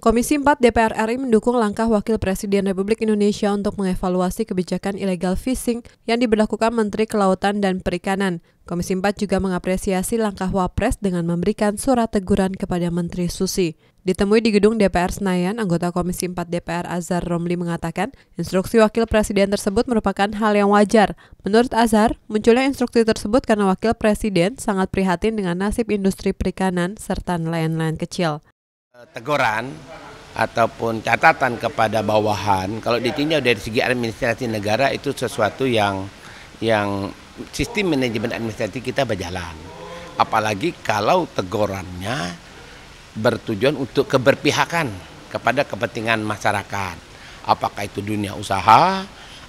Komisi 4 DPR RI mendukung langkah Wakil Presiden Republik Indonesia untuk mengevaluasi kebijakan ilegal fishing yang diberlakukan Menteri Kelautan dan Perikanan. Komisi 4 juga mengapresiasi langkah Wapres dengan memberikan surat teguran kepada Menteri Susi. Ditemui di gedung DPR Senayan, anggota Komisi 4 DPR Azhar Romli mengatakan, instruksi Wakil Presiden tersebut merupakan hal yang wajar. Menurut Azhar, munculnya instruksi tersebut karena Wakil Presiden sangat prihatin dengan nasib industri perikanan serta nelayan-nelayan kecil. Eh, teguran ataupun catatan kepada bawahan kalau iya. ditinjau dari segi administrasi negara itu sesuatu yang yang sistem manajemen administrasi kita berjalan. Apalagi kalau tegorannya bertujuan untuk keberpihakan kepada kepentingan masyarakat. Apakah itu dunia usaha,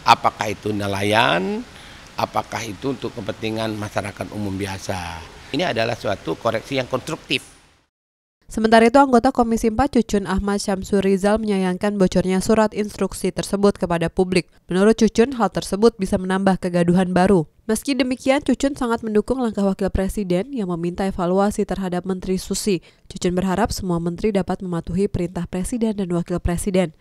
apakah itu nelayan, apakah itu untuk kepentingan masyarakat umum biasa. Ini adalah suatu koreksi yang konstruktif Sementara itu, anggota Komisi 4 Cucun Ahmad Syamsur Rizal menyayangkan bocornya surat instruksi tersebut kepada publik. Menurut Cucun, hal tersebut bisa menambah kegaduhan baru. Meski demikian, Cucun sangat mendukung langkah Wakil Presiden yang meminta evaluasi terhadap Menteri Susi. Cucun berharap semua menteri dapat mematuhi perintah Presiden dan Wakil Presiden.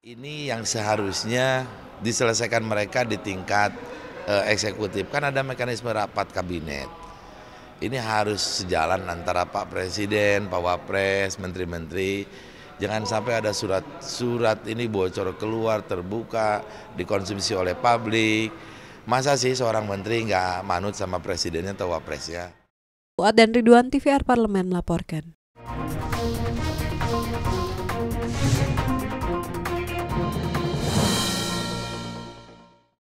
Ini yang seharusnya diselesaikan mereka di tingkat eh, eksekutif. Kan ada mekanisme rapat kabinet ini harus sejalan antara Pak Presiden, Pak Wapres, Menteri-Menteri. Jangan sampai ada surat-surat ini bocor keluar, terbuka, dikonsumsi oleh publik. Masa sih seorang menteri nggak manut sama presidennya atau wapresnya? Fuad dan Ridwan TVR Parlemen melaporkan.